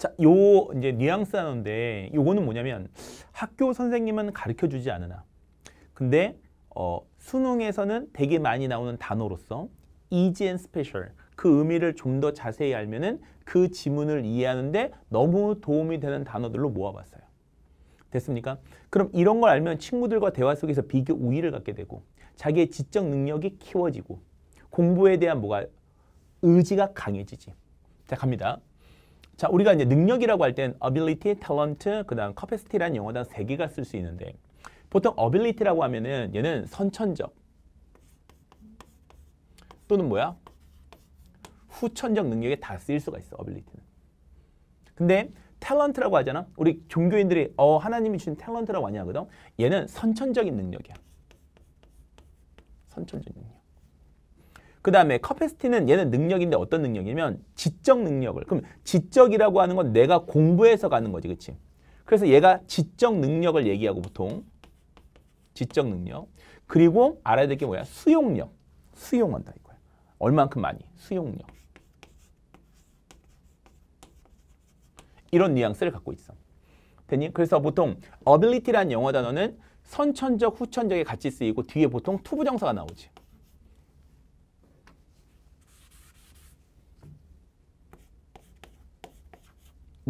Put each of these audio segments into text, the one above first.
자, 요 이제 뉘앙스 하는데 요거는 뭐냐면 학교 선생님은 가르쳐 주지 않으나 근데 어, 수능에서는 되게 많이 나오는 단어로서 easy and special 그 의미를 좀 더 자세히 알면은 그 지문을 이해하는데 너무 도움이 되는 단어들로 모아봤어요. 됐습니까? 그럼 이런 걸 알면 친구들과 대화 속에서 비교 우위를 갖게 되고 자기의 지적 능력이 키워지고 공부에 대한 뭐가 의지가 강해지지. 자 갑니다. 자, 우리가 이제 능력이라고 할 땐 ability, talent, 그다음 capacity라는 영어단 세 개가 쓸 수 있는데 보통 ability라고 하면은 얘는 선천적 또는 뭐야? 후천적 능력에 다 쓰일 수가 있어. ability는. 근데 탤런트라고 하잖아. 우리 종교인들이 어 하나님이 주신 탤런트라고 하냐 하거든. 얘는 선천적인 능력이야. 선천적인 능력. 그 다음에 커패스티는 얘는 능력인데 어떤 능력이면 냐 지적 능력을. 그럼 지적이라고 하는 건 내가 공부해서 가는 거지, 그치? 그래서 얘가 지적 능력을 얘기하고 보통 지적 능력. 그리고 알아야 될 게 뭐야? 수용력. 수용한다 이거야. 얼만큼 많이? 수용력. 이런 뉘앙스를 갖고 있어. 되니? 그래서 보통 ability라는 영어 단어는 선천적, 후천적에 같이 쓰이고 뒤에 보통 투부정사가 나오지.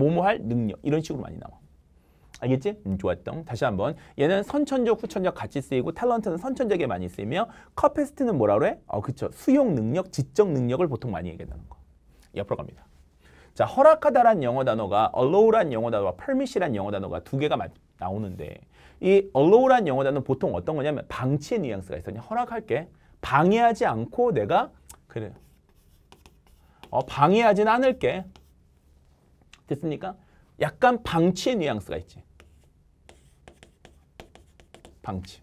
뭐뭐할 능력 이런 식으로 많이 나와. 알겠지? 음, 좋았던. 다시 한번. 얘는 선천적, 후천적 같이 쓰이고 탤런트는 선천적에 많이 쓰이며 커패스트는 뭐라 그래? 어, 그쵸. 수용 능력, 지적 능력을 보통 많이 얘기한다는 거. 옆으로 갑니다. 자, 허락하다란 영어 단어가 allow란 영어 단어와 permit이란 영어 단어가 두 개가 나오는데 이 allow란 영어 단어는 보통 어떤 거냐면 방치의 뉘앙스가 있어요. 허락할게. 방해하지 않고 내가 그래. 어, 방해하진 않을게. 됐습니까? 약간 방치의 뉘앙스가 있지. 방치.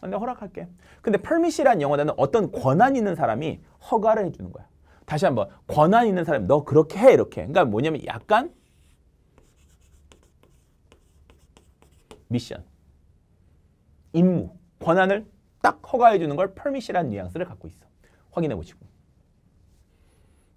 근데 아, 허락할게. 근데 permit이란 영어는 어떤 권한 있는 사람이 허가를 해주는 거야. 다시 한번 권한 있는 사람이 너 그렇게 해 이렇게. 그러니까 뭐냐면 약간 미션, 임무, 권한을 딱 허가해 주는 걸 permit이란 뉘앙스를 갖고 있어. 확인해 보시고.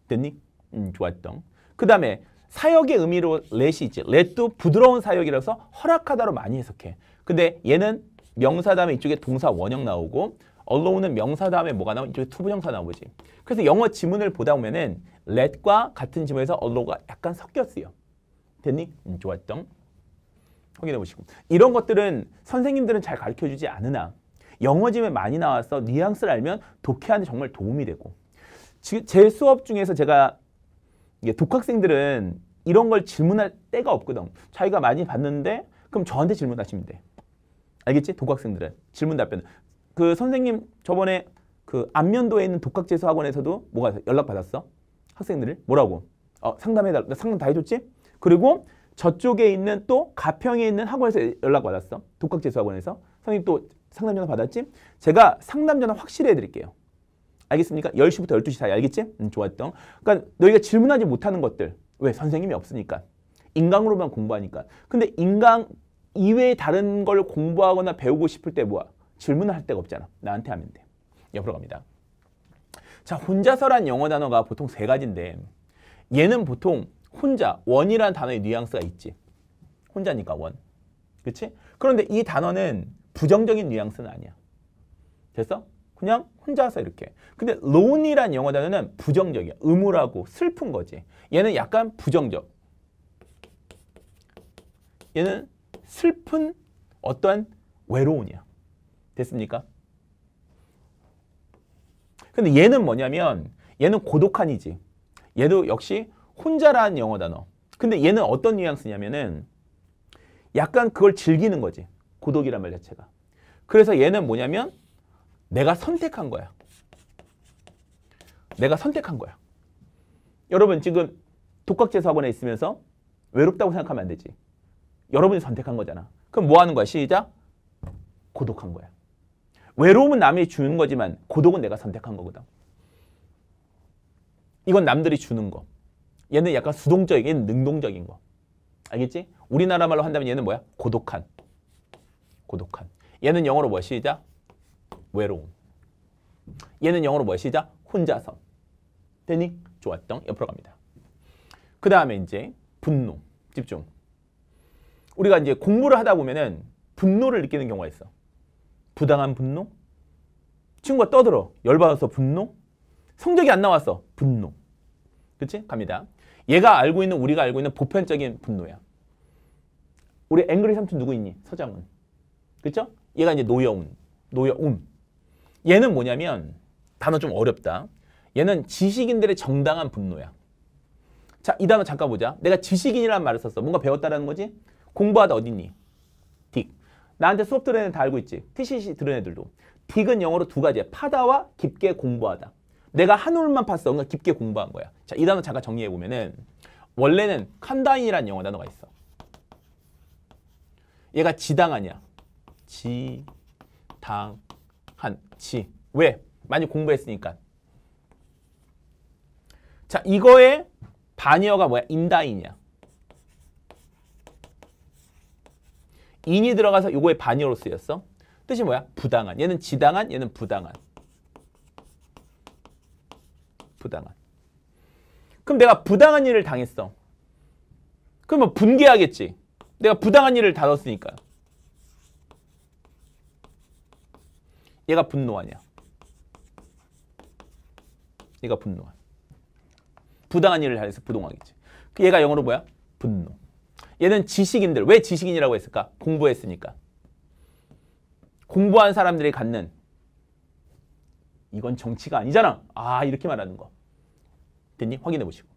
됐니? 음, 좋았던. 그 다음에 사역의 의미로 렛이 있지. 렛도 부드러운 사역이라서 허락하다로 많이 해석해. 근데 얘는 명사 다음에 이쪽에 동사 원형 나오고 언로우는 명사 다음에 뭐가 나오면 이쪽에 투부형사 나오지. 그래서 영어 지문을 보다 보면은 l 과 같은 지문에서 언로우가 약간 섞였어요 됐니? 음, 좋았던. 확인해 보시고. 이런 것들은 선생님들은 잘 가르쳐 주지 않으나 영어 지문에 많이 나와서 뉘앙스를 알면 독해하는 정말 도움이 되고 제 수업 중에서 제가 이게 독학생들은 이런 걸 질문할 때가 없거든. 자기가 많이 봤는데 그럼 저한테 질문하시면 돼. 알겠지? 독학생들은 질문 답변. 그 선생님 저번에 그 안면도에 있는 독학재수 학원에서도 뭐가 연락 받았어? 학생들을 뭐라고? 어, 상담해 달라. 상담 다 해줬지? 그리고 저쪽에 있는 또 가평에 있는 학원에서 연락 받았어. 독학재수 학원에서 선생님 또 상담 전화 받았지? 제가 상담 전화 확실히 해드릴게요. 알겠습니까? 10시부터 12시 사이 알겠지? 음, 좋았던. 그러니까 너희가 질문하지 못하는 것들. 왜? 선생님이 없으니까. 인강으로만 공부하니까. 근데 인강 이외에 다른 걸 공부하거나 배우고 싶을 때 뭐야? 질문을 할 데가 없잖아. 나한테 하면 돼. 옆으로 갑니다. 자, 혼자서란 영어 단어가 보통 세 가지인데 얘는 보통 혼자, 원이라는 단어의 뉘앙스가 있지. 혼자니까 원. 그렇지? 그런데 이 단어는 부정적인 뉘앙스는 아니야. 됐어? 그냥 혼자서 이렇게. 근데 lone이란 영어 단어는 부정적이야. 의무라고 슬픈 거지. 얘는 약간 부정적. 얘는 슬픈 어떠한 외로움이야. 됐습니까? 근데 얘는 뭐냐면 얘는 고독한이지. 얘도 역시 혼자라는 영어 단어. 근데 얘는 어떤 뉘앙스냐면은 약간 그걸 즐기는 거지. 고독이란 말 자체가. 그래서 얘는 뭐냐면 내가 선택한 거야. 내가 선택한 거야. 여러분 지금 독학재수 학원에 있으면서 외롭다고 생각하면 안 되지. 여러분이 선택한 거잖아. 그럼 뭐 하는 거야? 시작. 고독한 거야. 외로움은 남이 주는 거지만 고독은 내가 선택한 거거든. 이건 남들이 주는 거. 얘는 약간 수동적인, 얘는 능동적인 거. 알겠지? 우리나라 말로 한다면 얘는 뭐야? 고독한. 고독한. 얘는 영어로 뭐 시작? 외로움. 얘는 영어로 무엇이 혼자서. 되니? 좋았던 옆으로 갑니다. 그 다음에 이제 분노, 집중. 우리가 이제 공부를 하다 보면은 분노를 느끼는 경우가 있어. 부당한 분노? 친구가 떠들어. 열받아서 분노? 성적이 안 나왔어. 분노. 그치? 갑니다. 얘가 알고 있는, 우리가 알고 있는 보편적인 분노야. 우리 앵그리 삼촌 누구 있니? 서장훈. 그쵸? 얘가 이제 노여운, 노여움. 얘는 뭐냐면 단어 좀 어렵다. 얘는 지식인들의 정당한 분노야. 자, 이 단어 잠깐 보자. 내가 지식인이라는 말을 썼어. 뭔가 배웠다라는 거지? 공부하다 어딨니? 딕. 나한테 수업 들은 애는 다 알고 있지? TCC 들은 애들도. 딕은 영어로 두 가지야. 파다와 깊게 공부하다. 내가 한 올만 팠어. 뭔가 그러니까 깊게 공부한 거야. 자, 이 단어 잠깐 정리해 보면은 원래는 칸다인이라는 영어 단어가 있어. 얘가 지당 하냐 지당 한치. 왜? 많이 공부했으니까. 자, 이거의 반이어가 뭐야? 인다이냐 인이 들어가서 이거의 반이어로 쓰였어. 뜻이 뭐야? 부당한. 얘는 지당한, 얘는 부당한. 부당한. 그럼 내가 부당한 일을 당했어. 그러면 분개하겠지. 내가 부당한 일을 다뤘으니까. 얘가 분노하냐? 얘가 분노한. 부당한 일을 해서 부동하겠지. 그 얘가 영어로 뭐야? 분노. 얘는 지식인들. 왜 지식인이라고 했을까? 공부했으니까. 공부한 사람들이 갖는 이건 정치가 아니잖아. 아 이렇게 말하는 거. 됐니? 확인해 보시고.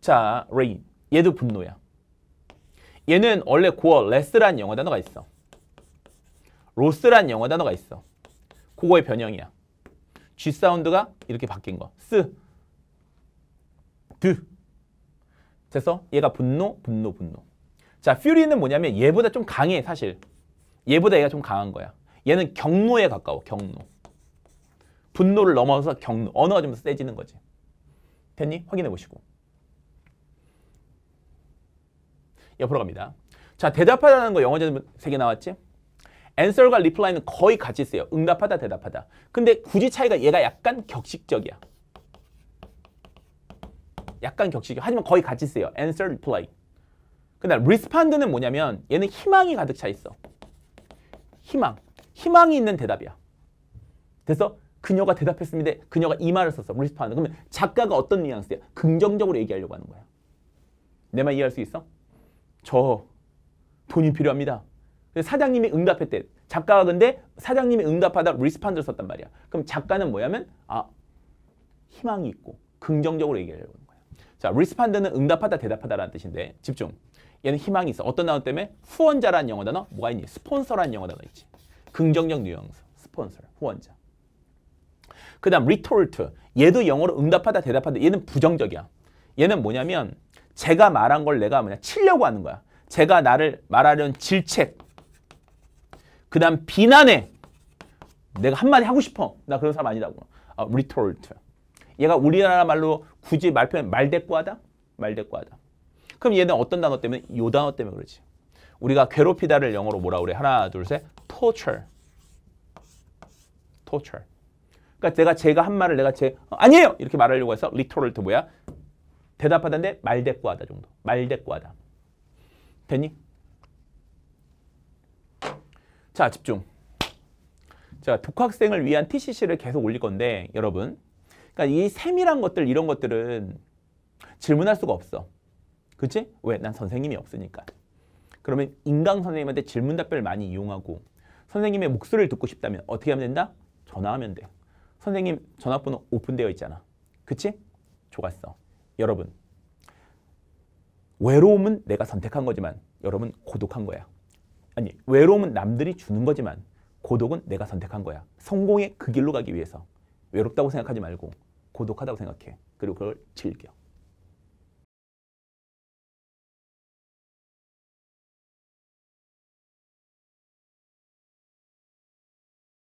자, r a 얘도 분노야. 얘는 원래 고어 레스란 영어 단어가 있어. 로스란 영어 단어가 있어. 그거의 변형이야. G 사운드가 이렇게 바뀐 거. 스, 드. 그래서 얘가 분노, 분노, 분노. 자, 퓨리는 뭐냐면 얘보다 좀 강해, 사실. 얘보다 얘가 좀 강한 거야. 얘는 경로에 가까워, 경로. 분노를 넘어서 경로, 언어가 좀 세지는 거지. 됐니? 확인해 보시고. 옆으로 갑니다. 자, 대답하라는 거 영어제 3개 나왔지? 앤서 s 과리플라이는 거의 같이 쓰요. 응답하다, 대답하다. 근데 굳이 차이가 얘가 약간 격식적이야. 약간 격식이 하지만 거의 같이 쓰요. 앤서 s w e r reply. 그다음 r e s p 는 뭐냐면 얘는 희망이 가득 차 있어. 희망. 희망이 있는 대답이야. 그래서 그녀가 대답했습니다. 그녀가 이 말을 썼어. 리스 s p o 그러면 작가가 어떤 뉘앙스야? 긍정적으로 얘기하려고 하는 거야. 내 말 이해할 수 있어? 저 돈이 필요합니다. 사장님이 응답했대. 작가가 근데 사장님이 응답하다 리스판드를 썼단 말이야. 그럼 작가는 뭐냐면 아 희망이 있고 긍정적으로 얘기하려고 하는 거야. 자, 리스판드는 응답하다 대답하다라는 뜻인데 집중. 얘는 희망이 있어. 어떤 단어 때문에 후원자라는 영어 단어 뭐가 있니? 스폰서라는 영어 단어 있지. 긍정적 뉘앙스. 스폰서, 후원자. 그 다음 리톨트. 얘도 영어로 응답하다 대답하다. 얘는 부정적이야. 얘는 뭐냐면 제가 말한 걸 내가 뭐냐 치려고 하는 거야. 제가 나를 말하려는 질책, 그 다음 비난에 내가 한마디 하고 싶어. 나 그런 사람 아니라고. 아, retort. 얘가 우리나라 말로 굳이 말표현 말대꾸하다? 말대꾸하다. 그럼 얘는 어떤 단어 때문에? 요 단어 때문에 그러지. 우리가 괴롭히다를 영어로 뭐라 그래? 하나, 둘, 셋. torture. torture. 그러니까 내가 제가 한 말을 내가 제 어, 아니에요 이렇게 말하려고 해서 retort 뭐야? 대답하다인데 말대꾸하다 정도. 말대꾸하다. 됐니? 자, 집중. 자, 독학생을 위한 TCC를 계속 올릴 건데 여러분. 그러니까 이 세밀한 것들 이런 것들은 질문할 수가 없어. 그치? 왜? 난 선생님이 없으니까. 그러면 인강 선생님한테 질문 답변을 많이 이용하고 선생님의 목소리를 듣고 싶다면 어떻게 하면 된다? 전화하면 돼. 선생님 전화번호 오픈되어 있잖아. 그치? 좋았어. 여러분, 외로움은 내가 선택한 거지만 여러분 고독한 거야. 아니 외로움은 남들이 주는 거지만 고독은 내가 선택한 거야. 성공의 그 길로 가기 위해서 외롭다고 생각하지 말고 고독하다고 생각해. 그리고 그걸 즐겨.